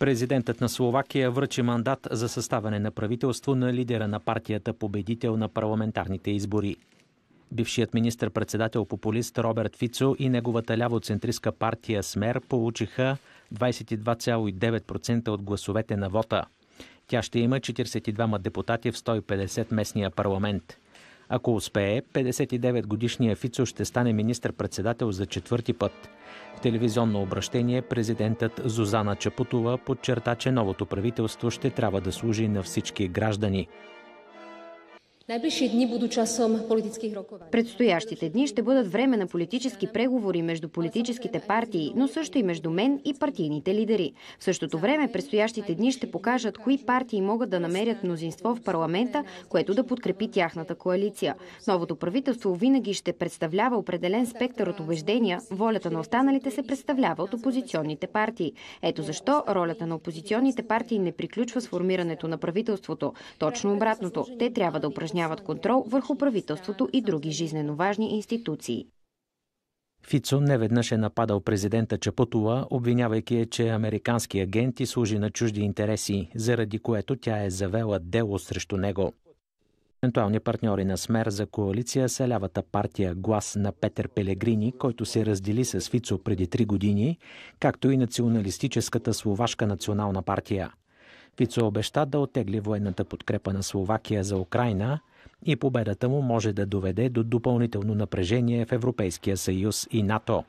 Президентът на Словакия връчи мандат за съставане на правителство на лидера на партията победител на парламентарните избори. Бившият министр-председател популист Роберт Фицо и неговата лявоцентристка партия Смер получиха 22,9% от гласовете на вота. Тя ще има 42 депутати в 150 местния парламент – ако успее, 59-годишният Фицо ще стане министр-председател за четвърти път. В телевизионно обращение президентът Зузана Чапутова подчерта, че новото правителство ще трябва да служи на всички граждани дни Предстоящите дни ще бъдат време на политически преговори между политическите партии, но също и между мен и партийните лидери. В същото време предстоящите дни ще покажат кои партии могат да намерят мнозинство в парламента, което да подкрепи тяхната коалиция. Новото правителство винаги ще представлява определен спектър от убеждения, волята на останалите се представлява от опозиционните партии. Ето защо ролята на опозиционните партии не приключва с формирането на правителството. Точно обратното, те трябва да упражняват упражняват контрол върху правителството и други жизнено важни институции. Фицо неведнъж е нападал президента Чапотула, обвинявайки я, че американски агент служи на чужди интереси, заради което тя е завела дело срещу него. Евентуални партньори на Смер за коалиция са лявата партия Глас на Петър Пелегрини, който се раздели с Фицо преди три години, както и националистическата словашка национална партия – Фицо обеща да отегли военната подкрепа на Словакия за Украина и победата му може да доведе до допълнително напрежение в Европейския съюз и НАТО.